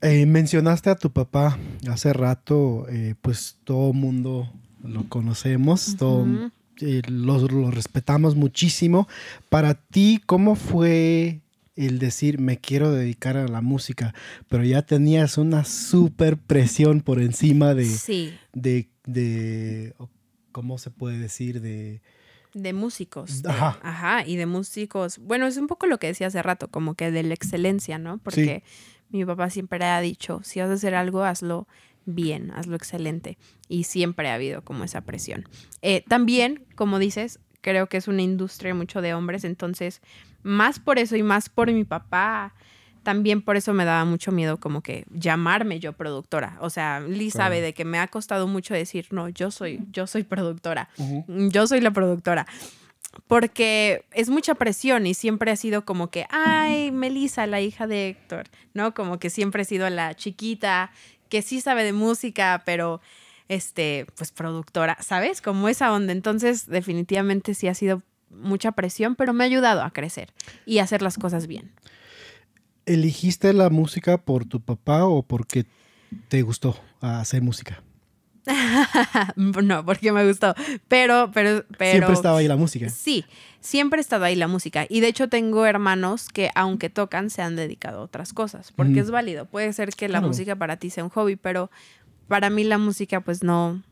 Eh, mencionaste a tu papá hace rato, eh, pues todo mundo lo conocemos, eh, lo, respetamos muchísimo. Para ti, ¿cómo fue el decir me quiero dedicar a la música? Pero ya tenías una super presión por encima de, de, ¿cómo se puede decir? De, músicos. ajá. y de músicos. Bueno, es un poco lo que decía hace rato, como que de la excelencia, ¿no? Porque mi papá siempre ha dicho, si vas a hacer algo, hazlo bien, hazlo excelente. Y siempre ha habido como esa presión. Eh, también, como dices, creo que es una industria mucho de hombres, entonces, más por eso y más por mi papá, también por eso me daba mucho miedo como que llamarme yo productora. O sea, Liz sabe de que me ha costado mucho decir, no, yo soy, yo soy productora, yo soy la productora porque es mucha presión y siempre ha sido como que, ay, Melissa, la hija de Héctor, ¿no? Como que siempre ha sido la chiquita que sí sabe de música, pero este, pues productora, ¿sabes? Como esa onda. Entonces, definitivamente sí ha sido mucha presión, pero me ha ayudado a crecer y hacer las cosas bien. ¿Eligiste la música por tu papá o porque te gustó hacer música? no, porque me gustó. Pero, pero, pero. Siempre estaba ahí la música. Sí, siempre ha estado ahí la música. Y de hecho, tengo hermanos que, aunque tocan, se han dedicado a otras cosas. Porque es válido. Puede ser que la música para ti sea un hobby, pero para mí la música, pues no.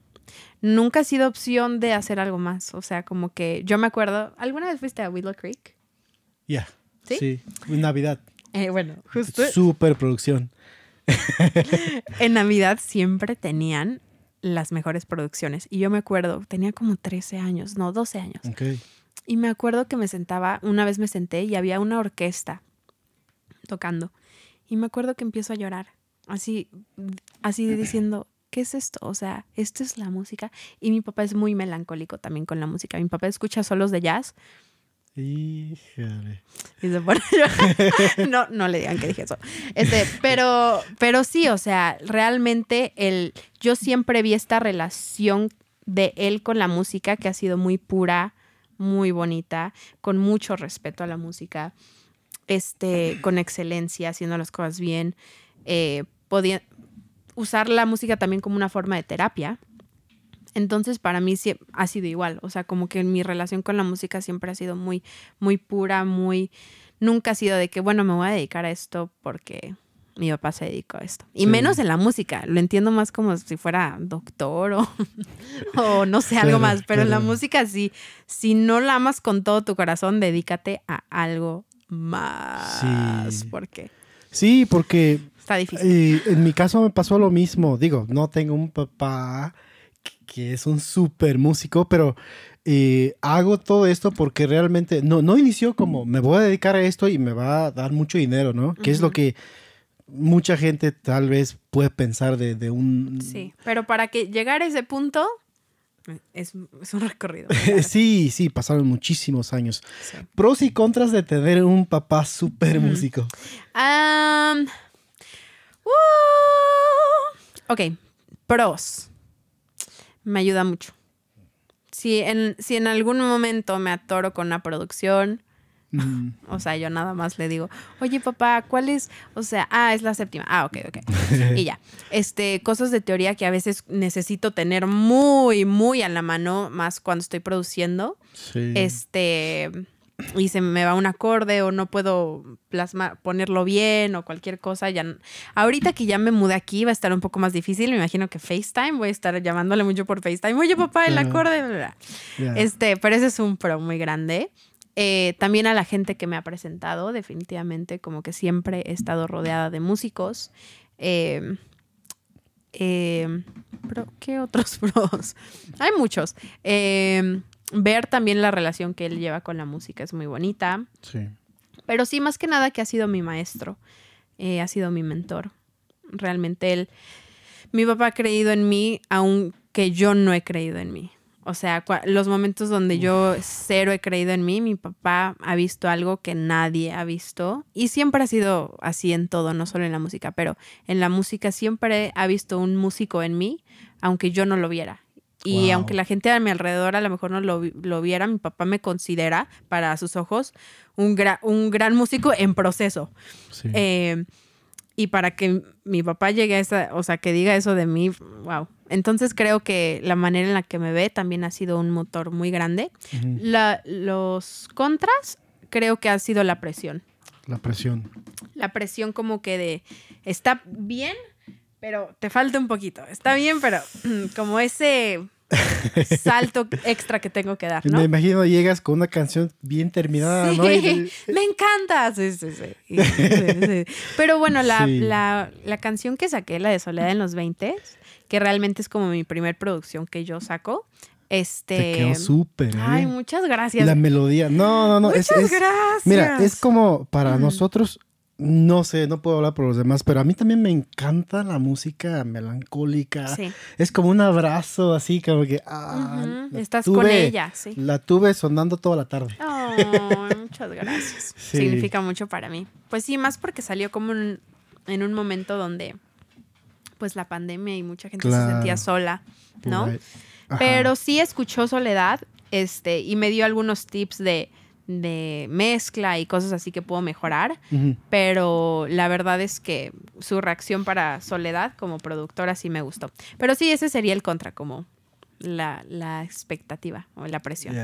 Nunca ha sido opción de hacer algo más. O sea, como que yo me acuerdo. ¿Alguna vez fuiste a Willow Creek? Ya. ¿Sí? En Navidad. Eh, bueno, justo. Super producción. en Navidad siempre tenían las mejores producciones. Y yo me acuerdo, tenía como 13 años, no, 12 años. Y me acuerdo que me sentaba, una vez me senté y había una orquesta tocando. Y me acuerdo que empiezo a llorar, así, así diciendo, ¿qué es esto? O sea, esto es la música. Y mi papá es muy melancólico también con la música. Mi papá escucha solos de jazz Híjole. no, no le digan que dije eso. Este, pero, pero sí, o sea, realmente el, yo siempre vi esta relación de él con la música que ha sido muy pura, muy bonita, con mucho respeto a la música, este, con excelencia, haciendo las cosas bien, eh, podía usar la música también como una forma de terapia. Entonces para mí ha sido igual, o sea, como que mi relación con la música siempre ha sido muy, muy pura, muy, nunca ha sido de que, bueno, me voy a dedicar a esto porque mi papá se dedicó a esto. Y menos en la música, lo entiendo más como si fuera doctor o, o no sé, algo más, pero en la música sí, si no la amas con todo tu corazón, dedícate a algo más. Sí. ¿Por qué? Sí, porque... Está difícil. Y eh, en mi caso me pasó lo mismo, digo, no tengo un papá que es un súper músico, pero eh, hago todo esto porque realmente no, no inició como me voy a dedicar a esto y me va a dar mucho dinero, ¿no? Que es lo que mucha gente tal vez puede pensar de, un... Sí, pero para que llegar a ese punto es, un recorrido. sí, sí, pasaron muchísimos años. Pros y contras de tener un papá súper músico. Uh, ok, pros me ayuda mucho. Si en, si en algún momento me atoro con una producción, mm. o sea, yo nada más le digo, oye papá, ¿cuál es? O sea, ah, es la séptima. Ah, ok, ok. y ya. Este, cosas de teoría que a veces necesito tener muy, muy a la mano, más cuando estoy produciendo. Este y se me va un acorde o no puedo plasmar, ponerlo bien o cualquier cosa. Ya Ahorita que ya me mudé aquí va a estar un poco más difícil. Me imagino que FaceTime, voy a estar llamándole mucho por FaceTime. Oye, papá, el acorde. Este, pero ese es un pro muy grande. Eh, también a la gente que me ha presentado, definitivamente, como que siempre he estado rodeada de músicos. Em, em, pero ¿Qué otros pros? Hay muchos. Em, ver también la relación que él lleva con la música es muy bonita. Sí. Pero sí, más que nada que ha sido mi maestro, eh, ha sido mi mentor. Realmente él, mi papá ha creído en mí, aunque yo no he creído en mí. O sea, los momentos donde yo cero he creído en mí, mi papá ha visto algo que nadie ha visto y siempre ha sido así en todo, no solo en la música, pero en la música siempre ha visto un músico en mí, aunque yo no lo viera. Y aunque la gente a mi alrededor a lo mejor no lo, lo viera, mi papá me considera, para sus ojos, un, un gran músico en proceso. Eh, y para que mi papá llegue a esa, o sea, que diga eso de mí, wow. Entonces creo que la manera en la que me ve también ha sido un motor muy grande. los contras creo que ha sido la presión. La presión. La presión como que de, está bien, pero te falta un poquito. Está bien, pero como ese salto extra que tengo que dar. Me imagino llegas con una canción bien terminada. me encanta. Pero bueno, la, canción que saqué, la de Soledad en los 20, que realmente es como mi primer producción que yo saco. Este. Te quedó súper. ¿eh? Ay, muchas gracias. La melodía. No, no, no. Muchas es, gracias. Mira, es como para nosotros no sé, no puedo hablar por los demás, pero a mí también me encanta la música melancólica. Sí. Es como un abrazo, así como que. Ah, Estás con ella, sí. La tuve sonando toda la tarde. Oh, muchas gracias. Significa mucho para mí. Pues sí, más porque salió como en un momento donde, pues la pandemia y mucha gente se sentía sola, ¿no? Pero sí escuchó Soledad este, y me dio algunos tips de de mezcla y cosas así que puedo mejorar, pero la verdad es que su reacción para Soledad como productora sí me gustó. Pero sí, ese sería el contra, como la, la expectativa o la presión.